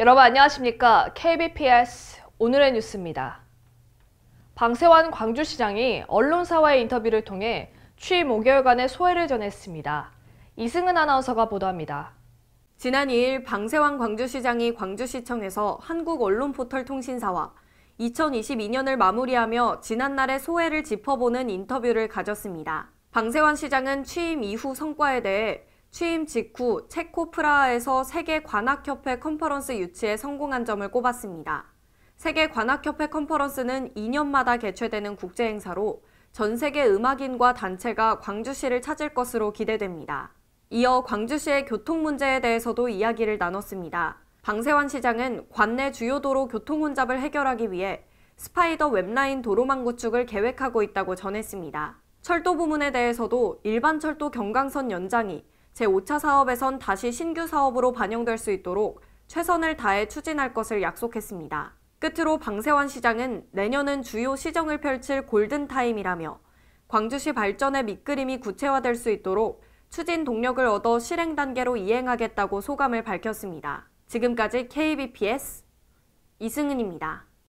여러분 안녕하십니까? KBPS 오늘의 뉴스입니다. 방세환 광주시장이 언론사와의 인터뷰를 통해 취임 5개월간의 소회를 전했습니다. 이승은 아나운서가 보도합니다. 지난 2일 방세환 광주시장이 광주시청에서 한국언론포털통신사와 2022년을 마무리하며 지난날의 소회를 짚어보는 인터뷰를 가졌습니다. 방세환 시장은 취임 이후 성과에 대해 취임 직후 체코 프라하에서 세계 관악협회 컨퍼런스 유치에 성공한 점을 꼽았습니다. 세계 관악협회 컨퍼런스는 2년마다 개최되는 국제 행사로 전 세계 음악인과 단체가 광주시를 찾을 것으로 기대됩니다. 이어 광주시의 교통 문제에 대해서도 이야기를 나눴습니다. 방세환 시장은 관내 주요 도로 교통 혼잡을 해결하기 위해 스파이더 웹라인 도로망 구축을 계획하고 있다고 전했습니다. 철도 부문에 대해서도 일반 철도 경강선 연장이 제5차 사업에선 다시 신규 사업으로 반영될 수 있도록 최선을 다해 추진할 것을 약속했습니다. 끝으로 방세환 시장은 내년은 주요 시정을 펼칠 골든타임이라며 광주시 발전의 밑그림이 구체화될 수 있도록 추진 동력을 얻어 실행 단계로 이행하겠다고 소감을 밝혔습니다. 지금까지 KBPS 이승은입니다.